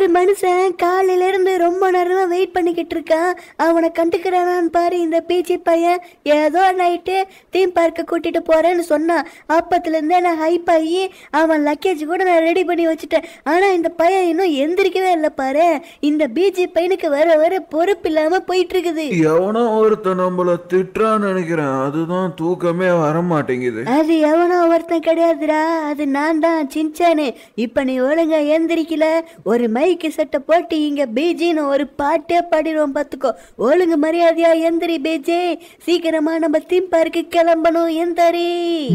ஒரு மனுஷன் இருந்து ரொம்ப நேரமா வெயிட் பண்ணிக்கிட்டு இருக்கான் அவனை கண்டுக்கிறானான்னு பாரு இந்த பீச்சி பையன் ஏதோ நைட்டு தீம் பார்க்க கூட்டிட்டு போறேன்னு சொன்னான் அப்பத்துல இருந்தே நான் ஹைப் ஆகி அவன் லக்கேஜ் கூட நான் ரெடி பண்ணி வச்சுட்டேன் ஆனா இந்த பையன் இன்னும் எந்திரிக்கவே இல்லை பாரு இந்த பீச்சி பையனுக்கு வர வர பொறுப்பு இல்லாம போயிட்டு இருக்குது எவனோ ஒருத்தன் நம்மள திட்டுறான்னு நினைக்கிறேன் அதுதான் தூக்கமே வர மாட்டேங்குது அது எவனோ ஒருத்தன் கிடையாதுடா அது நான் தான் சின்சானு இப்ப நீ ஒழுங்கா எந்திரிக்கல ஒரு மை நாய்க்கு செட்டை போட்டு இங்க பேஜின்னு ஒரு பாட்டே பாடிடுவோம் பார்த்துக்கோ ஒழுங்கு மரியாதையா எந்திரி பேஜே சீக்கிரமா நம்ம தீம் பார்க்கு கிளம்பணும் எந்தரி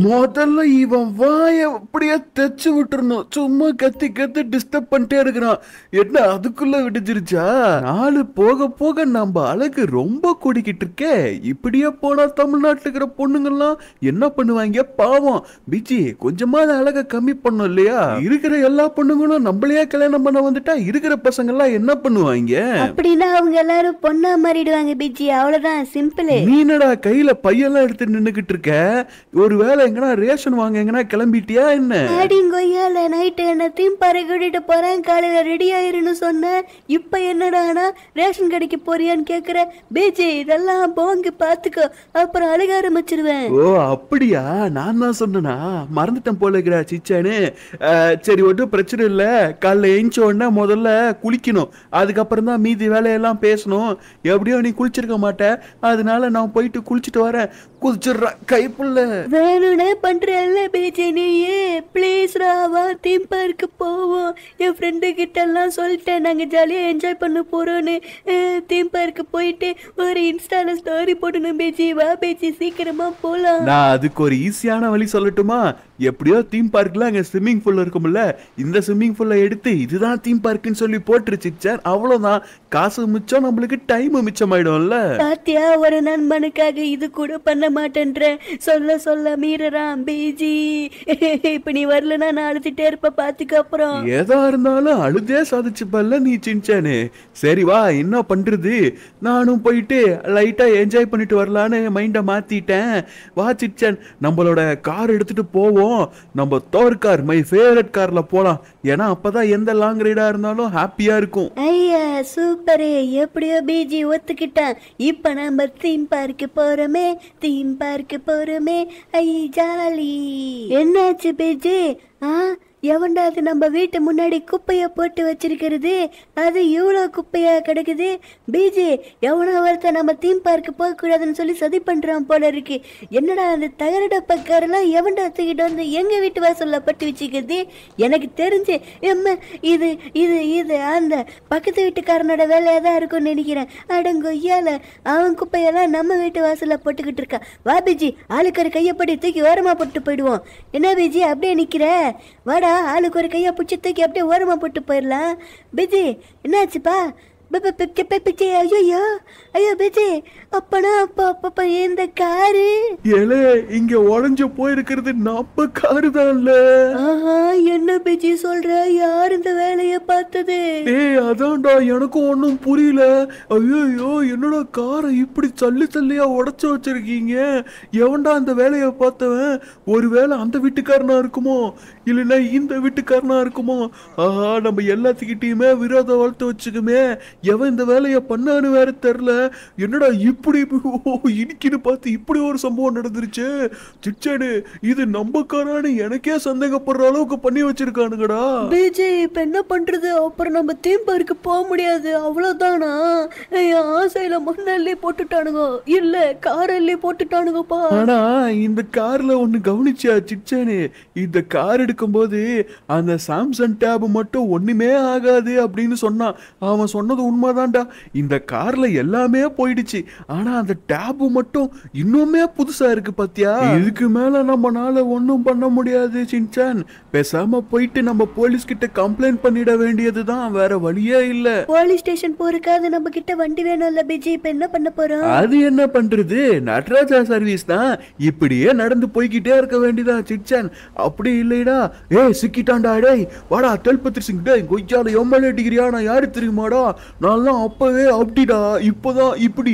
முதல்ல இவன் வாய அப்படியே தைச்சு விட்டுருணும் சும்மா கத்தி கத்தி டிஸ்டர்ப் பண்ணிட்டே இருக்கிறான் என்ன அதுக்குள்ள விடுஞ்சிருச்சா நாலு போக போக நம்ம அழகு ரொம்ப கூடிக்கிட்டு இருக்கே இப்படியே போனா தமிழ்நாட்டுல இருக்கிற பொண்ணுங்கெல்லாம் என்ன பண்ணுவாங்க பாவம் பிஜி கொஞ்சமா அழக கம்மி பண்ணும் இல்லையா இருக்கிற எல்லா பொண்ணுங்களும் நம்மளையே கல்யாணம் பண்ண வந்துட்டா இருக்கிற பசங்க எல்லாம் என்ன பண்ணுவாங்க அப்படின்னா அவங்க எல்லாரும் பொண்ணா மாறிடுவாங்க பிஜி அவ்வளவுதான் சிம்பிள் நீனடா என்னடா கையில பையெல்லாம் எடுத்து நின்னுகிட்டு இருக்க ஒருவேளை எங்கன்னா ரேஷன் வாங்க எங்கன்னா கிளம்பிட்டியா என்ன அடிங்கொய்யால நைட் என்ன தீம் பாறை கூட்டிட்டு போறேன் காலையில ரெடி ஆயிருன்னு சொன்ன இப்ப என்னடானா ரேஷன் கடைக்கு போறியான்னு கேக்குற பிஜி இதெல்லாம் போங்க பாத்துக்கோ அப்புறம் அழுக ஆரம்பிச்சிருவேன் ஓ அப்படியா நான் தான் சொன்னனா மறந்துட்டேன் போல இருக்கிறா சிச்சானு சரி ஒன்றும் பிரச்சனை இல்ல காலைல எழுந்த உடனே முதல்ல முதல்ல குளிக்கணும் அதுக்கப்புறம் தான் மீதி வேலையெல்லாம் பேசணும் எப்படியோ நீ குளிச்சிருக்க மாட்டேன் அதனால நான் போயிட்டு குளிச்சுட்டு வரேன் குதிச்சிடுறான் கைப்புள்ள வேணும்னே பண்ற எல்லா பேச்சனையே ப்ளீஸ் ராவா தீம் பார்க்கு போவோம் என் ஃப்ரெண்டு கிட்ட எல்லாம் சொல்லிட்டேன் நாங்க ஜாலியா என்ஜாய் பண்ண போறோம்னு தீம் பார்க்கு போயிட்டு ஒரு இன்ஸ்டால ஸ்டோரி போடணும் பேஜி வா பேஜி சீக்கிரமா போலாம் நான் அதுக்கு ஒரு ஈஸியான வழி சொல்லட்டுமா எப்படியோ தீம் பார்க்ல அங்க ஸ்விம்மிங் பூல் இருக்கும்ல இந்த ஸ்விம்மிங் பூல்ல எடுத்து இதுதான் தீம் பார்க்னு சொல்லி போட்டுருச்சு சார் அவ்வளவுதான் காசு மிச்சம் நம்மளுக்கு டைம் மிச்சமாயிடும்ல பாத்தியா ஒரு நண்பனுக்காக இது கூட பண்ண மாட்டேன்ற சொல்ல சொல்ல மீறறான் பேஜி இப்ப நீ வரலன்னா நான் அழுதுட்டே இருப்ப பாத்துக்க அப்புறம் ஏதா இருந்தாலும் அழுதே சாதிச்சு பல்ல நீ சின்ச்சானே சரி வா என்ன பண்றது நானும் போயிட்டு லைட்டா என்ஜாய் பண்ணிட்டு வரலான்னு மைண்ட மாத்திட்டேன் வா சிச்சன் நம்மளோட கார் எடுத்துட்டு போவோம் நம்ம தோர் கார் மை ஃபேவரட் கார்ல போலாம் ஏன்னா அப்பதான் எந்த லாங் ரைடா இருந்தாலும் ஹாப்பியா இருக்கும் ஐயா சூப்பரே எப்படியோ பிஜி ஒத்துக்கிட்டேன் இப்ப நம்ம தீம் பார்க்கு போறோமே தீம் பார்க்க போறமே ஐ ஜாலி என்னாச்சு பேஜு ஆ எவன்டாவது நம்ம வீட்டு முன்னாடி குப்பையை போட்டு வச்சிருக்கிறது அது இவ்வளோ குப்பையாக கிடைக்குது பிஜே எவனோ ஒருத்த நம்ம தீம் பார்க்கு போகக்கூடாதுன்னு சொல்லி சதி பண்ணுறான் போல இருக்கு என்னடா அந்த தகர பக்காரெல்லாம் எவன்டா தூக்கிட்டு வந்து எங்கள் வீட்டு வாசலில் பட்டு வச்சுக்கிறது எனக்கு தெரிஞ்சு எம்ம இது இது இது அந்த பக்கத்து வீட்டுக்காரனோட வேலையாக தான் இருக்கும்னு நினைக்கிறேன் அடங்கொய்யால அவன் குப்பையெல்லாம் நம்ம வீட்டு வாசலில் போட்டுக்கிட்டு இருக்கான் வா பிஜி ஆளுக்கு ஒரு கையப்படி தூக்கி ஓரமாக போட்டு போயிடுவோம் என்ன பிஜி அப்படியே நிற்கிற வாடா ஆளுக்கு ஒரு கையை பிடிச்சி தூக்கி அப்படியே ஓரமாக போட்டு போயிடலாம் பிஜி என்னாச்சுப்பா ஐயோ அப்பா இந்த இங்க உடஞ்சு ஆஹா என்ன சொல்ற இந்த ஏய் அதான்டா எனக்கும் புரியல ஐயோ என்னடா காரை இப்படி சல்லி சல்லியா உடச்சு வச்சிருக்கீங்க எவன்டா அந்த வேலைய பார்த்தவன் ஒருவேளை அந்த வீட்டுக்காரனா இருக்குமோ இல்லைன்னா இந்த வீட்டுக்காரனா இருக்குமோ ஆஹா நம்ம எல்லாத்துக்கிட்டயுமே விரோதம் வளர்த்து வச்சுக்குமே எவன் இந்த வேலையை பண்ணான்னு வேற தெரில என்னடா இப்படி இனிக்கின்னு பார்த்து இப்படி ஒரு சம்பவம் நடந்துருச்சு சிச்சேடு இது நம்பக்காரானு எனக்கே சந்தேகப்படுற அளவுக்கு பண்ணி வச்சிருக்கானுங்கடா பிஜே இப்போ என்ன பண்ணுறது அப்புறம் நம்ம தீம்பருக்கு போக முடியாது அவ்வளோதானா தோசையில மண்ணல்லி போட்டுட்டானுங்க இல்ல காரல்லி போட்டுட்டானுங்கப்பா ஆனா இந்த கார்ல ஒண்ணு கவனிச்சா சிச்சானே இந்த கார் எடுக்கும்போது அந்த சாம்சங் டேப் மட்டும் ஒண்ணுமே ஆகாது அப்படின்னு சொன்னான் அவன் சொன்னது உண்மைதான்டா இந்த கார்ல எல்லாமே போயிடுச்சு ஆனா அந்த டேப் மட்டும் இன்னுமே புதுசா இருக்கு பாத்தியா இதுக்கு மேல நம்மனால ஒன்னும் பண்ண முடியாது சின்சான் பேசாம போயிட்டு நம்ம போலீஸ் கிட்ட கம்ப்ளைண்ட் பண்ணிட வேண்டியதுதான் வேற வழியே இல்ல போலீஸ் ஸ்டேஷன் போறக்காவது நம்ம கிட்ட வண்டி வேணும்ல சொல்ல பிஜி இப்ப என்ன பண்ண போறோம் அது என்ன பண்றது நடராஜா சர்வீஸ் தான் இப்படியே நடந்து போய்கிட்டே இருக்க வேண்டியதா சிச்சான் அப்படி இல்லைடா ஏய் சிக்கிட்டாண்டா டேய் வாடா தெல்பத்திரி சிங் டேய் கொய்யால எம்எல் டிகிரியா நான் யாரு தெரியுமாடா நான்லாம் அப்பவே அப்படிடா இப்போதான் இப்படி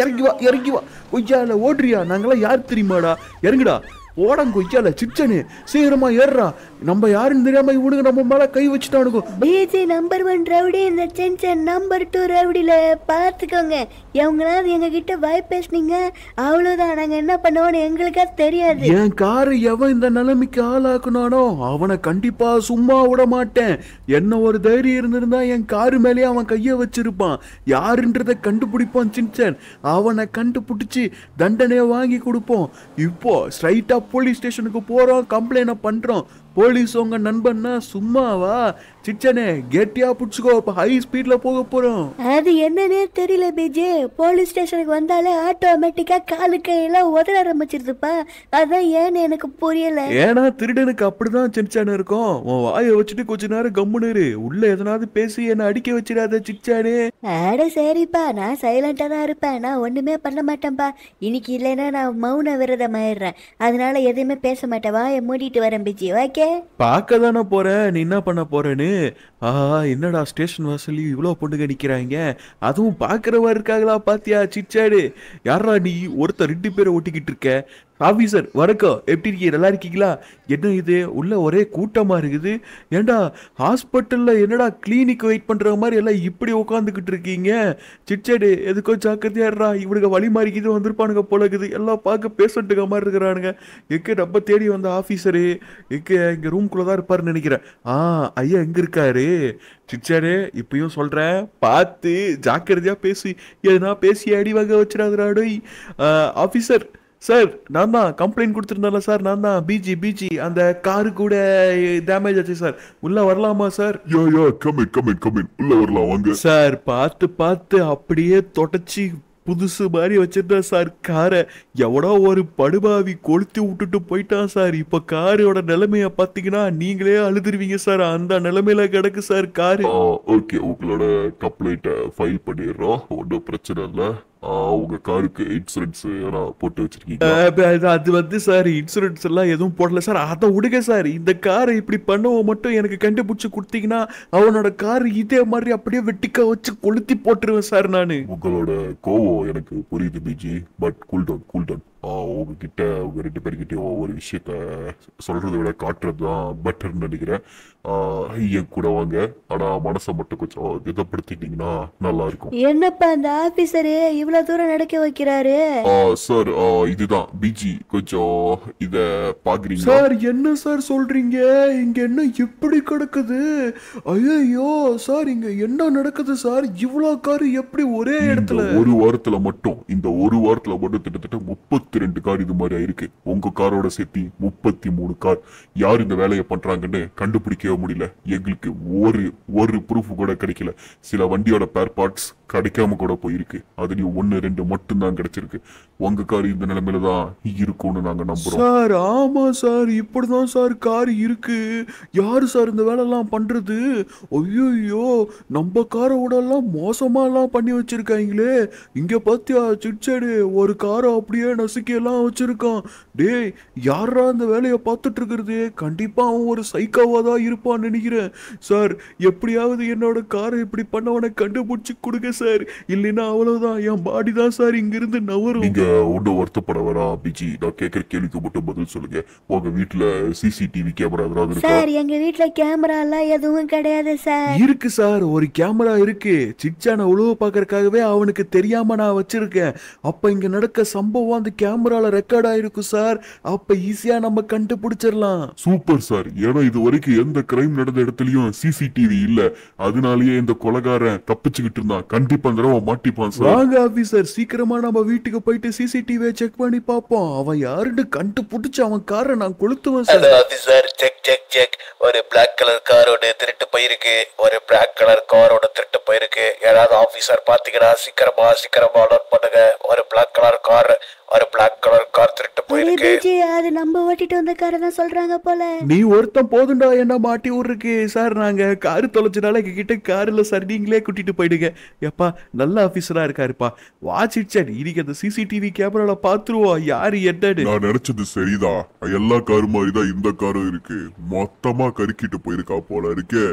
இறங்கி வா இறங்கி வா கொய்யால ஓடுறியா நாங்களாம் யார் தெரியுமாடா இறங்குடா ஓடம் கொய்யால சிச்சனு சீக்கிரமா ஏறுறா நம்ம யாருன்னு தெரியாம இவனுங்க நம்ம மேல கை வச்சுட்டானுங்க டிஜி நம்பர் ஒன் ரவுடி இந்த சென்சன் நம்பர் டூ ரவுடியில பார்த்துக்கோங்க எவங்களாவது எங்க கிட்ட வாய் பேசுனீங்க அவ்வளவுதான் நாங்க என்ன பண்ணுவோம்னு எங்களுக்கா தெரியாது என் காரு எவன் இந்த நிலைமைக்கு ஆளாக்குனானோ அவனை கண்டிப்பா சும்மா விட மாட்டேன் என்ன ஒரு தைரியம் இருந்திருந்தா என் காரு மேலேயே அவன் கைய வச்சிருப்பான் யாருன்றத கண்டுபிடிப்பான் சின்சன் அவனை கண்டுபிடிச்சி தண்டனையை வாங்கி கொடுப்போம் இப்போ ஸ்ட்ரைட்டா போலீஸ் ஸ்டேஷனுக்கு போறோம் கம்ப்ளைண்ட் பண்றோம் போலீஸ் உங்க நண்பன்னா சும்மாவா சிச்சனே கெட்டியா புடிச்சுக்கோ இப்ப ஹை ஸ்பீட்ல போக போறோம் அது என்னன்னே தெரியல பிஜே போலீஸ் ஸ்டேஷனுக்கு வந்தாலே ஆட்டோமேட்டிக்கா காலு கையெல்லாம் உதற ஆரம்பிச்சிருதுப்பா அதான் ஏன்னு எனக்கு புரியல ஏன்னா திருடனுக்கு அப்படிதான் சிச்சானு இருக்கும் உன் வாய வச்சுட்டு கொஞ்ச நேரம் கம்முனு உள்ள எதனாவது பேசி என்ன அடிக்க வச்சிடாத சிச்சானே அட சரிப்பா நான் சைலண்டா தான் இருப்பேன் நான் ஒண்ணுமே பண்ண மாட்டேன்ப்பா இன்னைக்கு இல்லைன்னா நான் மௌன விரதம் ஆயிடுறேன் அதனால எதுவுமே பேச மாட்டேன் வாய மூடிட்டு வரேன் பிஜி ஓகே பார்க்க தானே போறேன் நீ என்ன பண்ண போறேன்னு ஆ என்னடா ஸ்டேஷன் வாசல்லையும் இவ்வளோ பொண்ணுங்க நிற்கிறாங்க அதுவும் பார்க்குற மாதிரி இருக்காங்களா பாத்தியா சிச்சாடு யாரா நீ ஒருத்தர் ரெண்டு பேரை ஓட்டிக்கிட்டு இருக்க ஆஃபீஸர் வணக்கம் எப்படி இருக்கீங்க நல்லா இருக்கீங்களா என்ன இது உள்ள ஒரே கூட்டமாக இருக்குது ஏண்டா ஹாஸ்பிட்டலில் என்னடா கிளினிக் வெயிட் பண்ணுற மாதிரி எல்லாம் இப்படி உட்காந்துக்கிட்டு இருக்கீங்க சிச்சேடு எதுக்கோ ஜாக்கிரதையாடுறா இவனுக்கு வழி மாறிக்கிது வந்திருப்பானுங்க போல இருக்குது எல்லாம் பார்க்க பேசட்டுக்க மாதிரி இருக்கிறானுங்க எக்கே ரொம்ப தேடி வந்த ஆஃபீஸரு எங்கே இங்கே ரூம்குள்ளே தான் இருப்பார்னு நினைக்கிறேன் ஆ ஐயா எங்கே இருக்காரு சிச்சாரு இப்பயும் சொல்கிறேன் பார்த்து ஜாக்கிரதையாக பேசி எதுனா பேசி அடி வாங்க வச்சிடாதுராடோய் ஆஃபீஸர் சார் நான் தான் கம்ப்ளைண்ட் கொடுத்துருந்தேன்ல சார் நான் தான் பிஜி பிஜி அந்த காரு கூட டேமேஜ் ஆச்சு சார் உள்ள வரலாமா sir yo yo come in come உள்ள வரலாம் வாங்க சார் பார்த்து பார்த்து அப்படியே தொடச்சி புதுசு மாதிரி வச்சிருந்தேன் சார் காரை எவ்வளோ ஒரு படுபாவி கொளுத்தி விட்டுட்டு போயிட்டான் சார் இப்போ காரோட நிலைமையை பார்த்தீங்கன்னா நீங்களே அழுதுருவீங்க சார் அந்த நிலைமையில கிடக்கு சார் காரு ஓகே உங்களோட கம்ப்ளைண்ட்டை ஃபைல் பண்ணிடுறோம் ஒன்றும் பிரச்சனை இல்லை உங்க காருக்கு இன்சூரன்ஸ் போட்டு வச்சிருக்கீங்க அது வந்து சார் இன்சூரன்ஸ் எல்லாம் எதுவும் போடல சார் அதை விடுங்க சார் இந்த காரை இப்படி பண்ணவ மட்டும் எனக்கு கண்டுபிடிச்சு கொடுத்தீங்கன்னா அவனோட கார் இதே மாதிரி அப்படியே வெட்டிக்கா வச்சு கொளுத்தி போட்டுருவேன் சார் நானு உங்களோட கோவம் எனக்கு புரியுது PG but cool down cool down உங்ககிட்ட உங்கள் ரெண்டு பேர்கிட்ட ஒவ்வொரு விஷயத்த சொல்கிறத விட காட்டுறது தான் பெட்டர்னு நினைக்கிறேன் என் கூட வாங்க ஆனால் மனசை மட்டும் கொஞ்சம் இதப்படுத்திட்டீங்கன்னா நல்லா இருக்கும் என்னப்பா அந்த ஆஃபீஸரு இவ்வளோ தூரம் நடக்க வைக்கிறாரு சார் இதுதான் பிஜி கொஞ்சம் இத பாக்குறீங்க சார் என்ன சார் சொல்றீங்க இங்க என்ன எப்படி கிடக்குது ஐயோ சார் இங்க என்ன நடக்குது சார் இவ்வளோ காரு எப்படி ஒரே இடத்துல ஒரு வாரத்துல மட்டும் இந்த ஒரு வாரத்துல மட்டும் கிட்டத்தட்ட முப்பத்தி பத்து ரெண்டு கார் இது மாதிரி ஆயிருக்கு உங்க காரோட சேர்த்தி முப்பத்தி மூணு கார் யார் இந்த வேலையை பண்றாங்கன்னு கண்டுபிடிக்கவே முடியல எங்களுக்கு ஒரு ஒரு ப்ரூஃப் கூட கிடைக்கல சில வண்டியோட பேர் பார்ட்ஸ் கிடைக்காம கூட போயிருக்கு அதுலயும் ஒன்னு ரெண்டு மட்டும் தான் கிடைச்சிருக்கு உங்க கார் இந்த நிலைமையில தான் இருக்கும்னு நாங்க நம்புறோம் சார் ஆமா சார் இப்படிதான் சார் கார் இருக்கு யாரு சார் இந்த எல்லாம் பண்றது ஐயோ நம்ம காரோட எல்லாம் மோசமா எல்லாம் பண்ணி வச்சிருக்காங்களே இங்க பாத்தியா சிட் சைடு ஒரு காரை அப்படியே நசுக்கி எல்லாம் வச்சிருக்கான் டேய் யாரா அந்த வேலையை பார்த்துட்டு இருக்கிறது கண்டிப்பா அவன் ஒரு சைக்காவா தான் இருப்பான்னு நினைக்கிறேன் சார் எப்படியாவது என்னோட காரை இப்படி பண்ணவனை கண்டுபிடிச்சு கொடுங்க சார் இல்லைன்னா அவ்வளவுதான் என் பாடி தான் சார் இங்கிருந்து நவரும் நீங்க ஒன்றும் வருத்தப்பட வேணாம் பிஜி நான் கேட்குற கேள்விக்கு மட்டும் பதில் சொல்லுங்க உங்க வீட்டுல சிசிடிவி கேமரா எதாவது சார் எங்க வீட்ல கேமரா எல்லாம் எதுவும் கிடையாது சார் இருக்கு சார் ஒரு கேமரா இருக்கு சிச்சான உழவு பார்க்கறதுக்காகவே அவனுக்கு தெரியாம நான் வச்சிருக்கேன் அப்ப இங்க நடக்க சம்பவம் அந்த கேமரால ரெக்கார்ட் ஆயிருக்கும் சார் அப்ப ஈஸியா நம்ம கண்டுபிடிச்சிடலாம் சூப்பர் சார் ஏன்னா இது வரைக்கும் எந்த கிரைம் நடந்த இடத்துலயும் சிசிடிவி இல்ல அதனாலயே இந்த கொலகாரன் தப்பிச்சுக்கிட்டு இருந்தான் கண்டிப்பா அந்த தடவை மாட்டிப்பான் சார் வாங்க ஆபீசர் சீக்கிரமா நம்ம வீட்டுக்கு போயிட்டு சிசிடிவியை செக் பண்ணி பார்ப்போம் அவன் யாருன்னு கண்டுபிடிச்சு அவன் காரை நான் கொளுத்துவேன் sir officer check check check ஒரு பிளாக் கலர் காரோட திருட்டு போயிருக்கு ஒரு பிளாக் கலர் காரோட திருட்டு போயிருக்கு யாராவது ஆபீசர் பாத்தீங்கன்னா சீக்கிரமா சீக்கிரமா பண்ணுங்க ஒரு பிளாக் கலர் கார் ஒரு பிளாக் கலர் கார் திருட்டு போயிருக்கு அது நம்ம ஓட்டிட்டு வந்த காரை தான் சொல்றாங்க போல நீ ஒருத்தன் போதுண்டா என்ன மாட்டி ஊருக்கு சார் நாங்க கார் தொலைச்சனால எங்க கிட்ட கார்ல சார் நீங்களே கூட்டிட்டு போயிடுங்க எப்பா நல்ல ஆபீசரா இருக்காருப்பா வாட்ச் இட் சார் இன்னைக்கு அந்த சிசிடிவி கேமரால பாத்துருவோம் யாரு என்னன்னு நான் நினைச்சது சரிதான் எல்லா காரு மாதிரி தான் இந்த காரும் இருக்கு மொத்தமா கருக்கிட்டு போயிருக்கா போல இருக்கு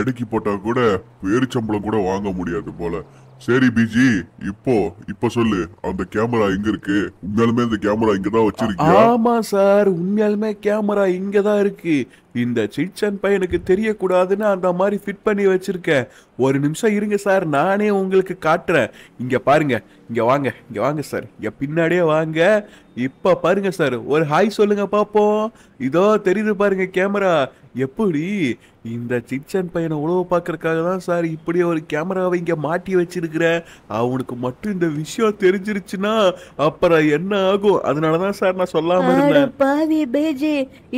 எடைக்கு போட்டா கூட பேரிச்சம்பளம் கூட வாங்க முடியாது போல சரி பிஜி இப்போ இப்போ சொல்லு அந்த கேமரா எங்க இருக்கு உண்மையாலுமே அந்த கேமரா இங்க தான் வச்சிருக்கீங்க ஆமா சார் உண்மையாலுமே கேமரா இங்க தான் இருக்கு இந்த சிட்சன் பையனுக்கு தெரியக்கூடாதுன்னு அந்த மாதிரி ஃபிட் பண்ணி வச்சிருக்கேன் ஒரு நிமிஷம் இருங்க சார் நானே உங்களுக்கு காட்டுறேன் இங்கே பாருங்க இங்கே வாங்க இங்கே வாங்க சார் இங்கே பின்னாடியே வாங்க இப்போ பாருங்க சார் ஒரு ஹாய் சொல்லுங்க பார்ப்போம் இதோ தெரியுது பாருங்க கேமரா எப்படி இந்த சிட்சன் பையனை உழவு பார்க்கறக்காக தான் சார் இப்படி ஒரு கேமராவை இங்கே மாட்டி வச்சிருக்கிறேன் அவனுக்கு மட்டும் இந்த விஷயம் தெரிஞ்சிருச்சுன்னா அப்புறம் என்ன ஆகும் அதனால தான் சார் நான் சொல்லாம இருந்தேன்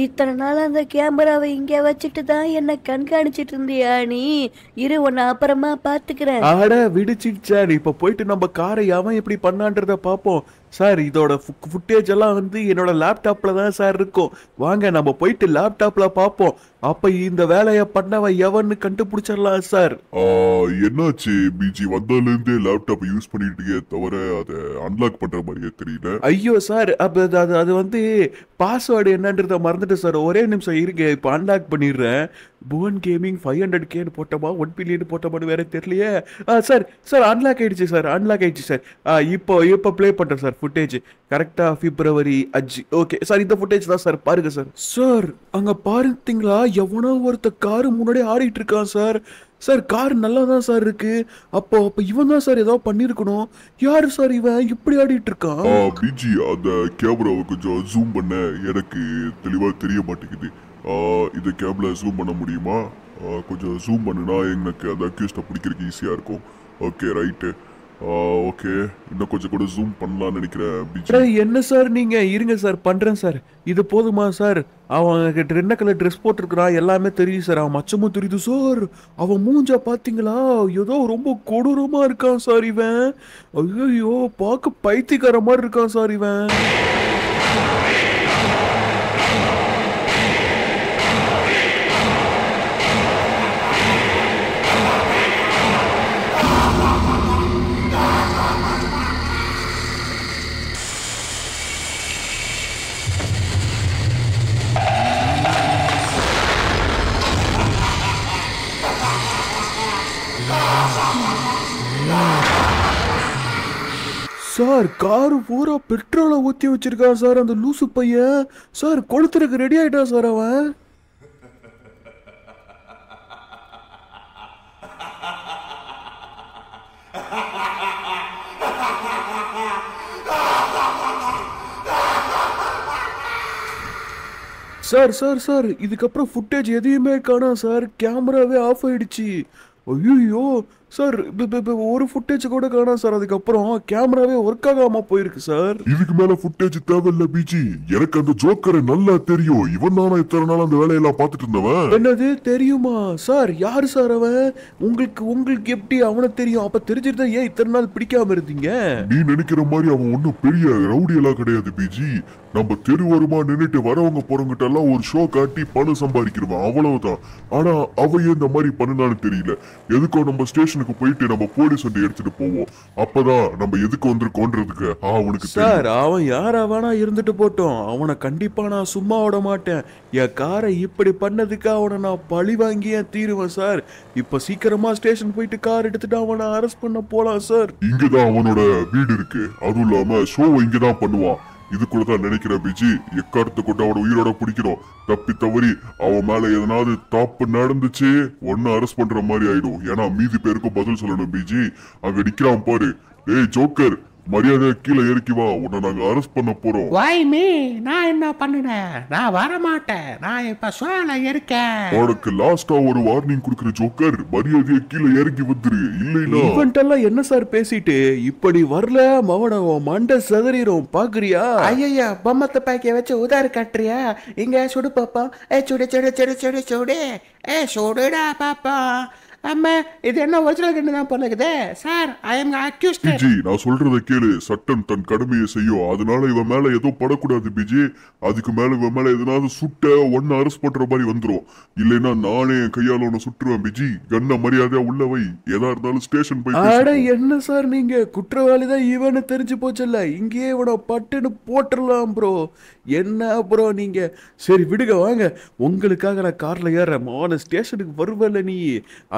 இத்தனை நாள் அந்த கேமரா அவ இங்க வச்சுட்டு தான் என்ன கண்காணிச்சிட்டு இருந்தியா நீ இரு உன்னை அப்புறமா பாத்துக்கிறேன் ஆட விடுச்சிச்சா இப்ப போயிட்டு நம்ம காரை அவன் எப்படி பண்ணான்றத பாப்போம் சார் இதோட ஃபுட்டேஜ் எல்லாம் வந்து என்னோட லேப்டாப்பில் தான் சார் இருக்கும் வாங்க நம்ம போயிட்டு லேப்டாப்பில் பார்ப்போம் அப்போ இந்த வேலையை பண்ணவன் எவன்னு கண்டுபிடிச்சிடலாம் சார் என்னாச்சு பிஜி வந்தாலேருந்தே லேப்டாப் யூஸ் பண்ணிட்டீங்க தவிர அதை அன்லாக் பண்ணுற மாதிரியே தெரியல ஐயோ சார் அப்போ அது அது வந்து பாஸ்வேர்டு என்னன்றத மறந்துட்டு சார் ஒரே நிமிஷம் இருக்கு இப்போ அன்லாக் பண்ணிடுறேன் புவன் கேமிங் ஃபைவ் ஹண்ட்ரட் கேன்னு போட்டோமா ஒன் பில்லியன் போட்டோமான்னு வேற தெரியலையே ஆ சார் சார் அன்லாக் ஆயிடுச்சு சார் அன்லாக் ஆயிடுச்சு சார் இப்போ இப்போ ப்ளே பண்ணுறேன் சார் ஃபுட்டேஜ் கரெக்டாக பிப்ரவரி அஞ்சு ஓகே சார் இந்த ஃபுட்டேஜ் தான் சார் பாருங்க சார் சார் அங்கே பாருத்தீங்களா எவனோ ஒருத்த காரு முன்னாடி ஆடிட்டு இருக்கான் சார் சார் கார் நல்லா தான் சார் இருக்கு அப்போ அப்போ இவன் தான் சார் ஏதாவது பண்ணிருக்கணும் யாரு சார் இவன் இப்படி ஆடிட்டு இருக்கான் பிஜி அந்த கேமராவை கொஞ்சம் ஜூம் பண்ண எனக்கு தெளிவா தெரிய மாட்டேங்குது இதை கேபில் ஜூம் பண்ண முடியுமா கொஞ்சம் ஜூம் பண்ணுனா எனக்கு அந்த அக்யூஸ்ட்டை பிடிக்கிறதுக்கு ஈஸியாக இருக்கும் ஓகே ரைட்டு ஓகே இன்னும் கொஞ்சம் கூட ஜூம் பண்ணலாம்னு நினைக்கிறேன் என்ன சார் நீங்கள் இருங்க சார் பண்ணுறேன் சார் இது போதுமா சார் அவன் கிட்ட என்ன கலர் ட்ரெஸ் போட்டிருக்கிறா எல்லாமே தெரியும் சார் அவன் மச்சமும் தெரியுது சார் அவன் மூஞ்சா பாத்தீங்களா ஏதோ ரொம்ப கொடூரமாக இருக்கான் சார் இவன் ஐயோ பார்க்க பைத்தியக்கார மாதிரி இருக்கான் சார் இவன் சார் கார் பூரா பெட்ரோலை ஊற்றி வச்சிருக்கான் சார் அந்த லூசு பையன் சார் கொளுத்துறதுக்கு ரெடி ஆயிட்டான் சார் அவன் சார் சார் சார் இதுக்கப்புறம் ஃபுட்டேஜ் எதையுமே காணாம் சார் கேமராவே ஆஃப் ஆயிடுச்சு ஐயோ சார் ஒரு ஃபுட்டேஜ் கூட காணாம் சார் அதுக்கப்புறம் கேமராவே ஒர்க் ஆகாம போயிருக்கு சார் இதுக்கு மேல ஃபுட்டேஜ் தேவையில்ல பிஜி எனக்கு அந்த ஜோக்கரை நல்லா தெரியும் இவன் தானே இத்தனை நாள் அந்த வேலையெல்லாம் பார்த்துட்டு இருந்தவன் என்னது தெரியுமா சார் யாரு சார் அவன் உங்களுக்கு உங்களுக்கு எப்படி அவனை தெரியும் அப்ப தெரிஞ்சிருந்தா ஏன் இத்தனை நாள் பிடிக்காம இருந்தீங்க நீ நினைக்கிற மாதிரி அவன் ஒன்றும் பெரிய ரவுடி எல்லாம் கிடையாது பிஜி நம்ம தெருவருமா நின்றுட்டு வரவங்க போறவங்கிட்ட எல்லாம் ஒரு ஷோ காட்டி பணம் சம்பாதிக்கிறவன் அவ்வளவுதான் ஆனா அவன் இந்த மாதிரி பண்ணுனான்னு தெரியல எதுக்கோ நம்ம ஸ்டேஷன் ஸ்டேஷனுக்கு போயிட்டு நம்ம போலீஸ் வண்டி எடுத்துட்டு போவோம் அப்பதான் நம்ம எதுக்கு வந்திருக்கோன்றதுக்கு அவனுக்கு சார் அவன் வேணா இருந்துட்டு போட்டோம் அவனை கண்டிப்பா நான் சும்மா விட மாட்டேன் என் காரை இப்படி பண்ணதுக்கு அவனை நான் பழி வாங்கியே தீருவேன் சார் இப்ப சீக்கிரமா ஸ்டேஷன் போயிட்டு கார் எடுத்துட்டு அவனை அரெஸ்ட் பண்ண போலாம் சார் இங்கதான் அவனோட வீடு இருக்கு அதுவும் இல்லாம ஷோ இங்கதான் பண்ணுவான் இதுக்குள்ளதான் நினைக்கிற பிஜி எக்காரத்தை கொண்டு அவனை உயிரோட பிடிக்கணும் தப்பி தவறி அவன் மேல எதனாவது தாப்பு நடந்துச்சு ஒன்னு அரெஸ்ட் பண்ற மாதிரி ஆயிடும் ஏன்னா மீதி பேருக்கும் பதில் சொல்லணும் பிஜி அங்க நிக்கிறான் பாரு ஏய் ஜோக்கர் மரியாதை கீழே இறக்கி வா உன்னை நாங்க அரெஸ்ட் பண்ண போறோம் வாய் மீ நான் என்ன பண்ணுனேன் நான் வர மாட்டேன் நான் இப்ப சோல இருக்கேன் உனக்கு லாஸ்டா ஒரு வார்னிங் குடுக்குற ஜோக்கர் மரியாதை கீழே இறக்கி வந்துரு இல்லைனா இவன்ட்ட எல்லாம் என்ன சார் பேசிட்டு இப்படி வரல மவனவன் மண்டை சதறிடும் பாக்குறியா ஐயையா பொம்மத்த பாக்கிய வச்சு உதாரு காட்டுறியா இங்க சுடு பாப்பா ஏ சுடு சுடு சுடு சுடு சுடு ஏ சுடுடா பாப்பா ஆமா இது என்ன ஒரிஜினல் கண்ணு தான் போலக்குது sir I am accused PG நான் சொல்றதை கேளு சட்டம் தன் கடமையை செய்யும் அதனால இவன் மேல ஏதோ படக்கூடாது பிஜி அதுக்கு மேல இவன் மேல எதனாவது சுட்ட ஒன்னு அரசு பண்ற மாதிரி வந்துரும் இல்லைன்னா நானே என் கையால உன்னை சுட்டுருவேன் பிஜி கண்ண மரியாதையா உள்ள வை எதா இருந்தாலும் ஸ்டேஷன் போய் அட என்ன சார் நீங்க குற்றவாளி தான் இவனு தெரிஞ்சு போச்சுல்ல இங்கேயே இவனை பட்டுன்னு போட்டுடலாம் ப்ரோ என்ன ப்ரோ நீங்க சரி விடுங்க வாங்க உங்களுக்காக நான் கார்ல ஏறேன் மானு ஸ்டேஷனுக்கு வருவேல நீ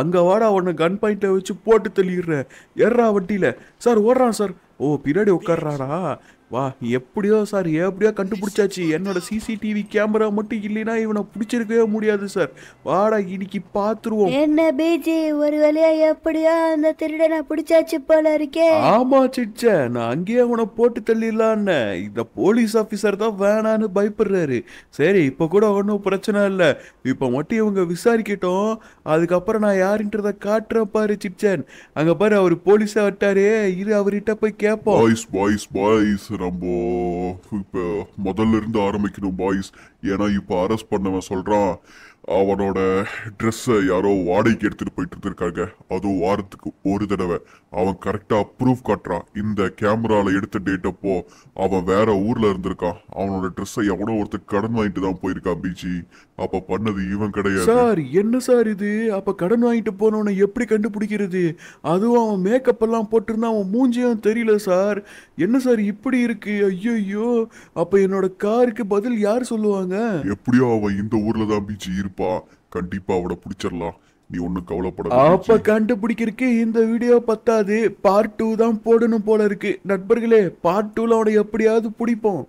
அங்க அங்கே வாடா உன்னை கன் பாயிண்ட்டை வச்சு போட்டு தள்ளிடுறேன் ஏறா வட்டியில் சார் ஓடுறான் சார் ஓ பின்னாடி உட்காடுறாடா வா எப்படியோ சார் எப்படியோ கண்டுபிடிச்சாச்சு என்னோட சிசிடிவி கேமரா மட்டும் இல்லைன்னா இவனை பிடிச்சிருக்கவே முடியாது சார் வாடா இன்னைக்கு பாத்துருவோம் என்ன பேஜி ஒரு வழியா எப்படியோ அந்த திருடனை பிடிச்சாச்சு போல இருக்கே ஆமா சிச்ச நான் அங்கேயே அவனை போட்டு தள்ளிடலான்னு இந்த போலீஸ் ஆஃபீஸர் தான் வேணான்னு பயப்படுறாரு சரி இப்ப கூட ஒன்றும் பிரச்சனை இல்லை இப்ப மட்டும் இவங்க விசாரிக்கட்டும் அதுக்கப்புறம் நான் யாருன்றத காட்டுறேன் பாரு சிச்சன் அங்க பாரு அவர் போலீஸா விட்டாரு இரு அவர்கிட்ட போய் கேட்போம் நம்ம இப்போ முதல்ல இருந்து ஆரம்பிக்கணும் பாய்ஸ் ஏன்னா இப்போ அரெஸ்ட் பண்ணவன் சொல்கிறான் அவனோட ட்ரெஸ்ஸை யாரோ வாடகைக்கு எடுத்துகிட்டு போயிட்டு இருக்காங்க அதுவும் வாரத்துக்கு ஒரு தடவை அவன் கரெக்டாக ப்ரூஃப் காட்டுறான் இந்த கேமரால எடுத்த டேட்டப்போ அவன் வேற ஊரில் இருந்திருக்கான் அவனோட ட்ரெஸ்ஸை எவனோ ஒருத்தர் கடன் வாங்கிட்டு தான் போயிருக்கான் பீச்சி அப்போ பண்ணது இவன் கிடையாது சார் என்ன சார் இது அப்போ கடன் வாங்கிட்டு போனவன எப்படி கண்டுபிடிக்கிறது அதுவும் அவன் மேக்கப் எல்லாம் போட்டிருந்தா அவன் மூஞ்சியும் தெரியல சார் என்ன சார் இப்படி இருக்கு ஐயோ ஐயோ அப்போ என்னோட காருக்கு பதில் யார் சொல்லுவாங்க எப்படியோ அவன் இந்த ஊரில் தான் பீச்சி இருப்பான் கண்டிப்பா கண்டிப்பா அவட புடிச்சிடலாம் நீ ஒன்றும் கவலைப்பட அப்ப கண்டுபிடிக்கிறதுக்கு இந்த வீடியோ பத்தாது பார்ட் டூ தான் போடணும் போல இருக்கு நண்பர்களே பார்ட் டூல அவனை எப்படியாவது பிடிப்போம்